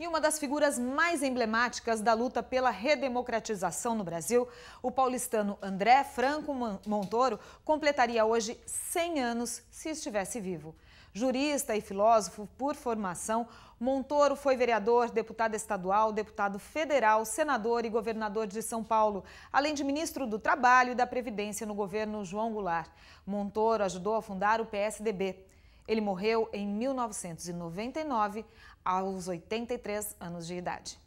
E uma das figuras mais emblemáticas da luta pela redemocratização no Brasil, o paulistano André Franco Montoro completaria hoje 100 anos se estivesse vivo. Jurista e filósofo por formação, Montoro foi vereador, deputado estadual, deputado federal, senador e governador de São Paulo, além de ministro do Trabalho e da Previdência no governo João Goulart. Montoro ajudou a fundar o PSDB. Ele morreu em 1999, aos 83 anos de idade.